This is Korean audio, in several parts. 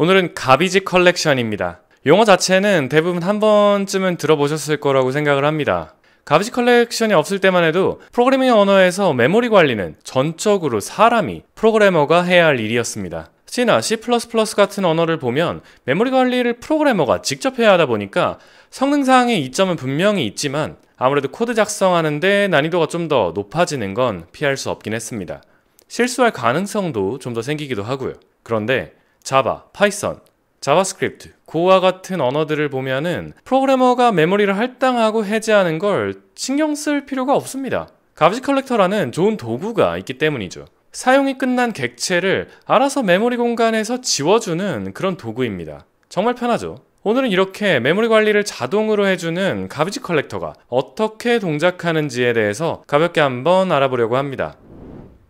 오늘은 가비지 컬렉션입니다. 용어 자체는 대부분 한 번쯤은 들어보셨을 거라고 생각을 합니다. 가비지 컬렉션이 없을 때만 해도 프로그래밍 언어에서 메모리 관리는 전적으로 사람이 프로그래머가 해야 할 일이었습니다. C나 C++ 같은 언어를 보면 메모리 관리를 프로그래머가 직접 해야 하다 보니까 성능상의 이점은 분명히 있지만 아무래도 코드 작성하는데 난이도가 좀 더 높아지는 건 피할 수 없긴 했습니다. 실수할 가능성도 좀 더 생기기도 하고요. 그런데 자바, 파이썬, 자바스크립트 고와 같은 언어들을 보면은 프로그래머가 메모리를 할당하고 해제하는 걸 신경 쓸 필요가 없습니다. 가비지 컬렉터라는 좋은 도구가 있기 때문이죠. 사용이 끝난 객체를 알아서 메모리 공간에서 지워주는 그런 도구입니다. 정말 편하죠. 오늘은 이렇게 메모리 관리를 자동으로 해주는 가비지 컬렉터가 어떻게 동작하는지에 대해서 가볍게 한번 알아보려고 합니다.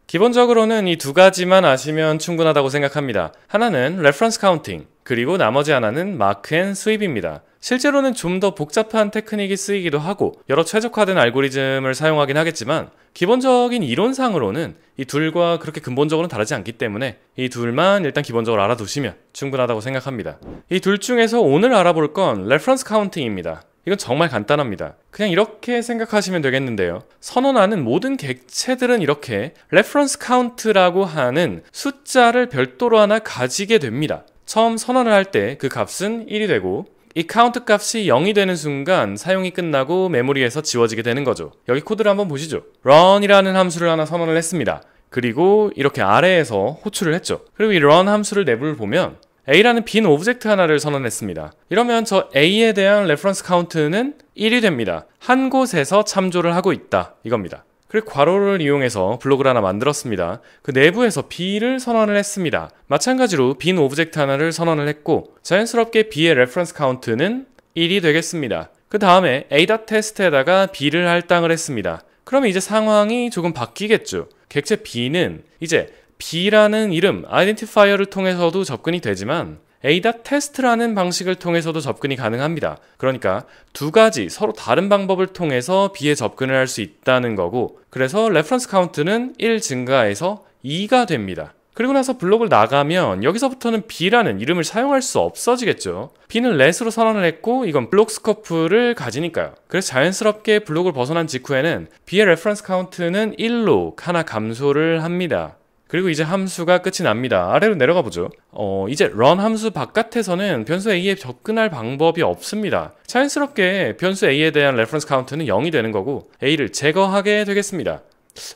기본적으로는 이 두 가지만 아시면 충분하다고 생각합니다. 하나는 레퍼런스 카운팅, 그리고 나머지 하나는 마크 앤 수입입니다. 실제로는 좀 더 복잡한 테크닉이 쓰이기도 하고 여러 최적화된 알고리즘을 사용하긴 하겠지만 기본적인 이론상으로는 이 둘과 그렇게 근본적으로는 다르지 않기 때문에 이 둘만 일단 기본적으로 알아두시면 충분하다고 생각합니다. 이 둘 중에서 오늘 알아볼 건 레퍼런스 카운팅입니다. 이건 정말 간단합니다. 그냥 이렇게 생각하시면 되겠는데요. 선언하는 모든 객체들은 이렇게 레퍼런스 카운트라고 하는 숫자를 별도로 하나 가지게 됩니다. 처음 선언을 할 때 그 값은 1이 되고 이 카운트 값이 0이 되는 순간 사용이 끝나고 메모리에서 지워지게 되는 거죠. 여기 코드를 한번 보시죠. run이라는 함수를 하나 선언을 했습니다. 그리고 이렇게 아래에서 호출을 했죠. 그리고 이 run 함수를 내부를 보면 A라는 빈 오브젝트 하나를 선언했습니다. 이러면 저 A에 대한 레퍼런스 카운트는 1이 됩니다. 한 곳에서 참조를 하고 있다. 이겁니다. 그리고 괄호를 이용해서 블로그를 하나 만들었습니다. 그 내부에서 B를 선언을 했습니다. 마찬가지로 빈 오브젝트 하나를 선언을 했고 자연스럽게 B의 레퍼런스 카운트는 1이 되겠습니다. 그 다음에 a.test에다가 b를 할당을 했습니다. 그럼 이제 상황이 조금 바뀌겠죠. 객체 b는 이제 B라는 이름, 아이덴티파이어를 통해서도 접근이 되지만 a t 테스트라는 방식을 통해서도 접근이 가능합니다. 그러니까 두 가지 서로 다른 방법을 통해서 B에 접근을 할 수 있다는 거고 그래서 레퍼런스 카운트는 1 증가해서 2가 됩니다. 그리고 나서 블록을 나가면 여기서부터는 B라는 이름을 사용할 수 없어지겠죠. B는 레스로 선언을 했고 이건 블록 스커프를 가지니까요. 그래서 자연스럽게 블록을 벗어난 직후에는 B의 레퍼런스 카운트는 1로 하나 감소를 합니다. 그리고 이제 함수가 끝이 납니다. 아래로 내려가 보죠. 어, 이제 run 함수 바깥에서는 변수 a에 접근할 방법이 없습니다. 자연스럽게 변수 a에 대한 레퍼런스 카운트는 0이 되는 거고 a를 제거하게 되겠습니다.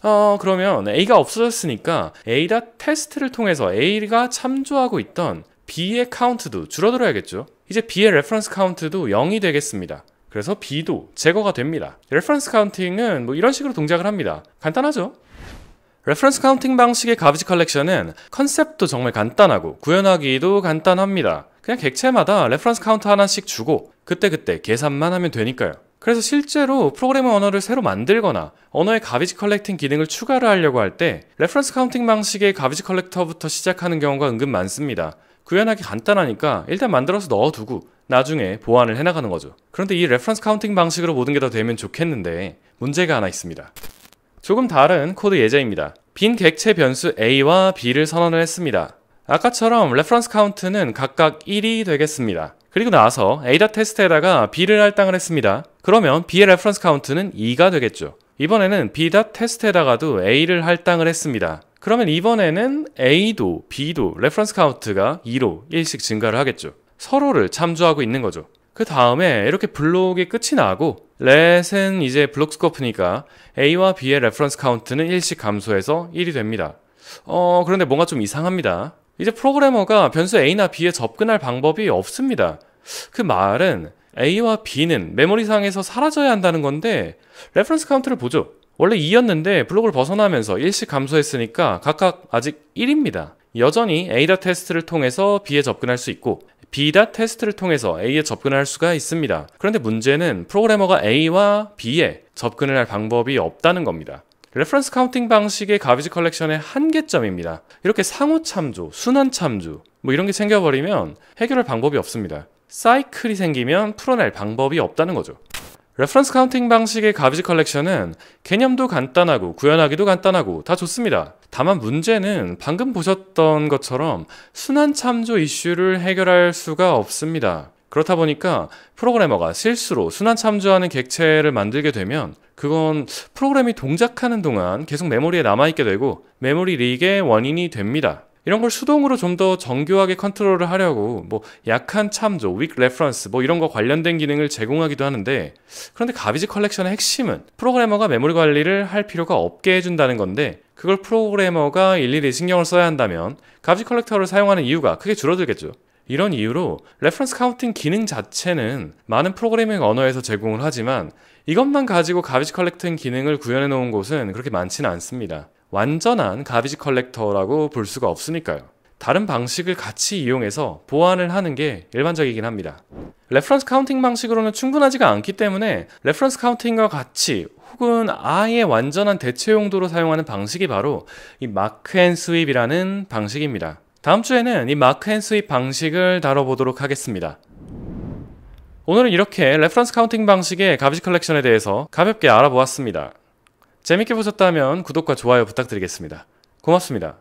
어, 그러면 a가 없어졌으니까 a다 테스트를 통해서 a가 참조하고 있던 b의 카운트도 줄어들어야겠죠. 이제 b의 레퍼런스 카운트도 0이 되겠습니다. 그래서 b도 제거가 됩니다. 레퍼런스 카운팅은 뭐 이런 식으로 동작을 합니다. 간단하죠? 레퍼런스 카운팅 방식의 가비지 컬렉션은 컨셉도 정말 간단하고 구현하기도 간단합니다. 그냥 객체마다 레퍼런스 카운트 하나씩 주고 그때그때 계산만 하면 되니까요. 그래서 실제로 프로그래머 언어를 새로 만들거나 언어의 가비지 컬렉팅 기능을 추가를 하려고 할 때 레퍼런스 카운팅 방식의 가비지 컬렉터부터 시작하는 경우가 은근 많습니다. 구현하기 간단하니까 일단 만들어서 넣어두고 나중에 보완을 해나가는 거죠. 그런데 이 레퍼런스 카운팅 방식으로 모든 게 다 되면 좋겠는데 문제가 하나 있습니다. 조금 다른 코드 예제입니다. 빈 객체 변수 a와 b를 선언을 했습니다. 아까처럼 레퍼런스 카운트는 각각 1이 되겠습니다. 그리고 나서 a 테스트에다가 b를 할당을 했습니다. 그러면 b의 레퍼런스 카운트는 2가 되겠죠. 이번에는 b 테스트에다가도 a를 할당을 했습니다. 그러면 이번에는 a도 b도 레퍼런스 카운트가 2로 1씩 증가를 하겠죠. 서로를 참조하고 있는 거죠. 그 다음에 이렇게 블록이 끝이 나고 let은 이제 블록 스코프니까 a와 b의 레퍼런스 카운트는 일씩 감소해서 1이 됩니다. 어 그런데 뭔가 좀 이상합니다. 이제 프로그래머가 변수 a나 b에 접근할 방법이 없습니다. 그 말은 a와 b는 메모리상에서 사라져야 한다는 건데 레퍼런스 카운트를 보죠. 원래 2였는데 블록을 벗어나면서 일씩 감소했으니까 각각 아직 1입니다. 여전히 a 이더 테스트를 통해서 B에 접근할 수 있고 b 테 테스트를 통해서 A에 접근할 수가 있습니다. 그런데 문제는 프로그래머가 A와 B에 접근을 할 방법이 없다는 겁니다. 레퍼런스 카운팅 방식의 가비지 컬렉션의 한계점입니다. 이렇게 상호 참조, 순환 참조 뭐 이런 게 생겨버리면 해결할 방법이 없습니다. 사이클이 생기면 풀어낼 방법이 없다는 거죠. 레퍼런스 카운팅 방식의 가비지 컬렉션은 개념도 간단하고 구현하기도 간단하고 다 좋습니다. 다만 문제는 방금 보셨던 것처럼 순환 참조 이슈를 해결할 수가 없습니다. 그렇다 보니까 프로그래머가 실수로 순환 참조하는 객체를 만들게 되면 그건 프로그램이 동작하는 동안 계속 메모리에 남아있게 되고 메모리 리그의 원인이 됩니다. 이런 걸 수동으로 좀 더 정교하게 컨트롤을 하려고 뭐 약한 참조, weak reference 뭐 이런 거 관련된 기능을 제공하기도 하는데 그런데 가비지 컬렉션의 핵심은 프로그래머가 메모리 관리를 할 필요가 없게 해준다는 건데 그걸 프로그래머가 일일이 신경을 써야 한다면 가비지 컬렉터를 사용하는 이유가 크게 줄어들겠죠. 이런 이유로 레퍼런스 카운팅 기능 자체는 많은 프로그래밍 언어에서 제공을 하지만 이것만 가지고 가비지 컬렉팅 기능을 구현해 놓은 곳은 그렇게 많지는 않습니다. 완전한 가비지 컬렉터라고 볼 수가 없으니까요. 다른 방식을 같이 이용해서 보완을 하는 게 일반적이긴 합니다. 레퍼런스 카운팅 방식으로는 충분하지가 않기 때문에 레퍼런스 카운팅과 같이 혹은 아예 완전한 대체 용도로 사용하는 방식이 바로 이 마크 앤 스윕이라는 방식입니다. 다음 주에는 이 마크 앤 스윕 방식을 다뤄보도록 하겠습니다. 오늘은 이렇게 레퍼런스 카운팅 방식의 가비지 컬렉션에 대해서 가볍게 알아보았습니다. 재밌게 보셨다면 구독과 좋아요 부탁드리겠습니다. 고맙습니다.